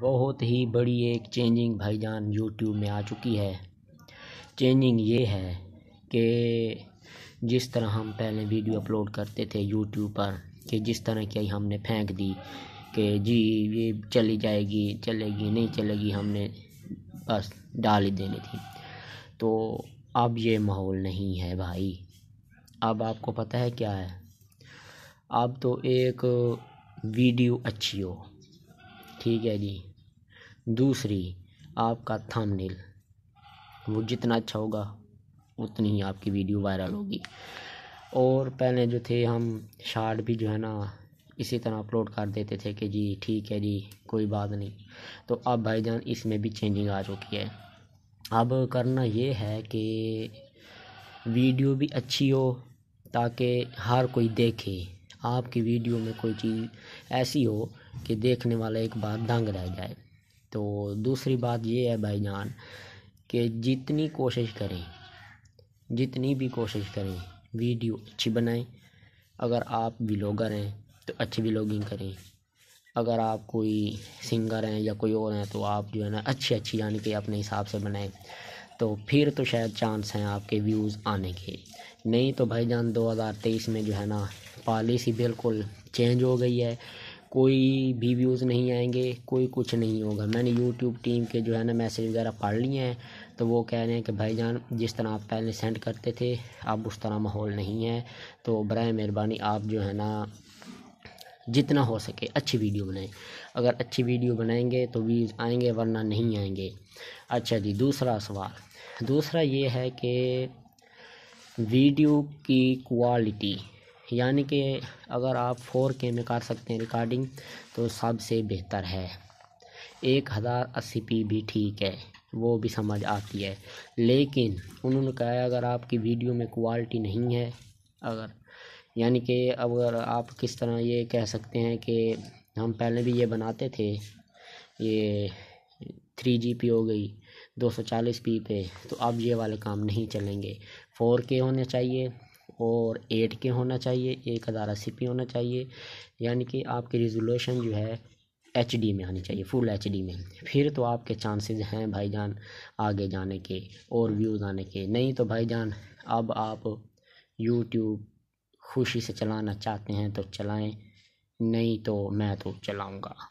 बहुत ही बड़ी एक चेंजिंग भाईजान यूट्यूब में आ चुकी है चेंजिंग ये है कि जिस तरह हम पहले वीडियो अपलोड करते थे यूट्यूब पर कि जिस तरह की हमने फेंक दी कि जी ये चली जाएगी चलेगी नहीं चलेगी हमने बस डाल ही देनी थी तो अब ये माहौल नहीं है भाई अब आपको पता है क्या है अब तो एक वीडियो अच्छी हो ठीक है जी दूसरी आपका थंबनेल वो जितना अच्छा होगा उतनी ही आपकी वीडियो वायरल होगी और पहले जो थे हम शार्ट भी जो है ना इसी तरह अपलोड कर देते थे कि जी ठीक है जी कोई बात नहीं तो अब भाईजान इसमें भी चेंजिंग आ चुकी है अब करना ये है कि वीडियो भी अच्छी हो ताकि हर कोई देखे आपकी वीडियो में कोई चीज़ ऐसी हो कि देखने वाला एक बार दंग रह जाए तो दूसरी बात ये है भाई जान कि जितनी कोशिश करें जितनी भी कोशिश करें वीडियो अच्छी बनाएं अगर आप व्लॉगर हैं तो अच्छी व्लॉगिंग करें अगर आप कोई सिंगर हैं या कोई और हैं तो आप जो है ना अच्छी अच्छी यानी कि अपने हिसाब से बनाएं तो फिर तो शायद चांस हैं आपके व्यूज़ आने के नहीं तो भाई जान दो में जो है ना पॉलिसी बिल्कुल चेंज हो गई है कोई भी व्यूज़ नहीं आएंगे कोई कुछ नहीं होगा मैंने यूट्यूब टीम के जो है ना मैसेज वगैरह पढ़ लिए हैं तो वो कह रहे हैं कि भाई जान जिस तरह आप पहले सेंड करते थे अब उस तरह माहौल नहीं है तो बर मेहरबानी आप जो है ना जितना हो सके अच्छी वीडियो बनाएं अगर अच्छी वीडियो बनाएंगे तो व्यूज़ आएंगे वरना नहीं आएंगे अच्छा जी दूसरा सवाल दूसरा ये है कि वीडियो की क्वालिटी यानी कि अगर आप फोर के में कर सकते हैं रिकॉर्डिंग तो सबसे बेहतर है एक हज़ार अस्सी पी भी ठीक है वो भी समझ आती है लेकिन उन्होंने कहा है अगर आपकी वीडियो में क्वालिटी नहीं है अगर यानी कि अगर आप किस तरह ये कह सकते हैं कि हम पहले भी ये बनाते थे ये थ्री जी पी हो गई दो सौ चालीस पी पे तो अब ये वाले काम नहीं चलेंगे फ़ोर के होने चाहिए और एट के होना चाहिए एक हज़ार अस्सी पी होना चाहिए यानी कि आपकी रिजोल्यूशन जो है एच डी में आनी चाहिए फुल एच डी में फिर तो आपके चांसेस हैं भाई जान आगे जाने के और व्यूज़ आने के नहीं तो भाई जान अब आप यूट्यूब खुशी से चलाना चाहते हैं तो चलाएं नहीं तो मैं तो चलाऊंगा